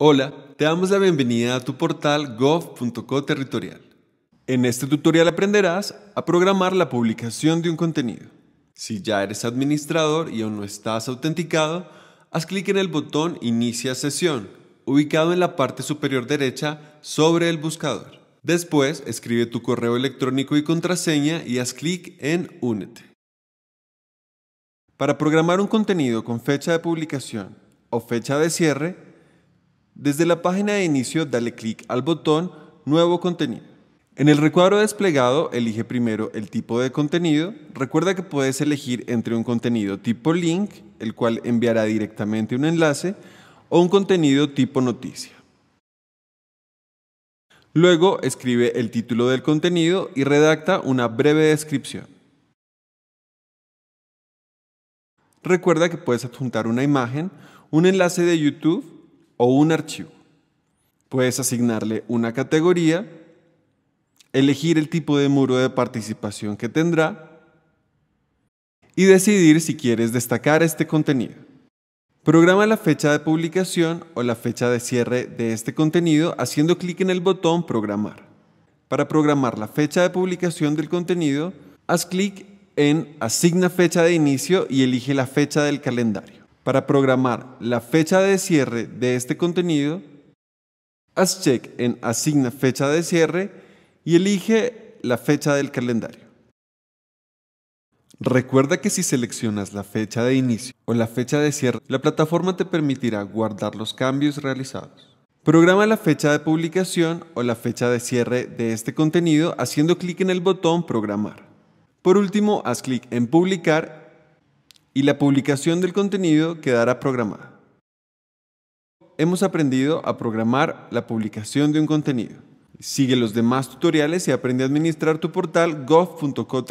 Hola, te damos la bienvenida a tu portal gov.co territorial. En este tutorial aprenderás a programar la publicación de un contenido. Si ya eres administrador y aún no estás autenticado, haz clic en el botón Inicia sesión, ubicado en la parte superior derecha sobre el buscador. Después, escribe tu correo electrónico y contraseña y haz clic en Únete. Para programar un contenido con fecha de publicación o fecha de cierre, desde la página de inicio, dale clic al botón Nuevo contenido. En el recuadro desplegado, elige primero el tipo de contenido. Recuerda que puedes elegir entre un contenido tipo link, el cual enviará directamente un enlace, o un contenido tipo noticia. Luego, escribe el título del contenido y redacta una breve descripción. Recuerda que puedes adjuntar una imagen, un enlace de YouTube o un archivo. Puedes asignarle una categoría, elegir el tipo de muro de participación que tendrá y decidir si quieres destacar este contenido. Programa la fecha de publicación o la fecha de cierre de este contenido haciendo clic en el botón Programar. Para programar la fecha de publicación del contenido, haz clic en Asigna fecha de inicio y elige la fecha del calendario. Para programar la fecha de cierre de este contenido, haz check en Asigna fecha de cierre y elige la fecha del calendario. Recuerda que si seleccionas la fecha de inicio o la fecha de cierre, la plataforma te permitirá guardar los cambios realizados. Programa la fecha de publicación o la fecha de cierre de este contenido haciendo clic en el botón Programar. Por último, haz clic en Publicar y la publicación del contenido quedará programada. Hemos aprendido a programar la publicación de un contenido. Sigue los demás tutoriales y aprende a administrar tu portal gov.co